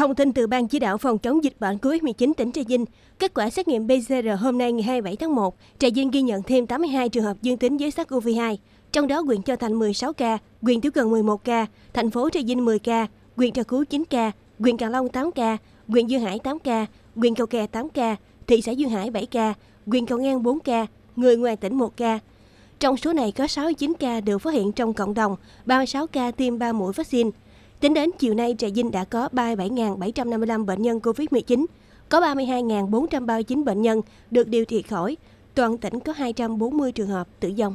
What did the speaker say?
Thông tin từ Ban Chỉ đạo Phòng chống dịch bệnh COVID-19 tỉnh Trà Vinh, kết quả xét nghiệm PCR hôm nay ngày 27 tháng 1, Trà Vinh ghi nhận thêm 82 trường hợp dương tính với SARS-CoV-2, trong đó huyện Châu Thành 16 ca, huyện Tiểu Cần 11 ca, thành phố Trà Vinh 10 ca, huyện Trà Cứu 9 ca, huyện Càng Long 8 ca, huyện Dương Hải 8 ca, huyện Cầu Kè 8 ca, thị xã Dương Hải 7 ca, huyện Cầu Ngang 4 ca, người ngoài tỉnh 1 ca. Trong số này có 69 ca được phát hiện trong cộng đồng, 36 ca tiêm 3 mũi vaccine. Tính đến chiều nay, Trà Vinh đã có 37.755 bệnh nhân COVID-19, có 32.439 bệnh nhân được điều trị khỏi. Toàn tỉnh có 240 trường hợp tử vong.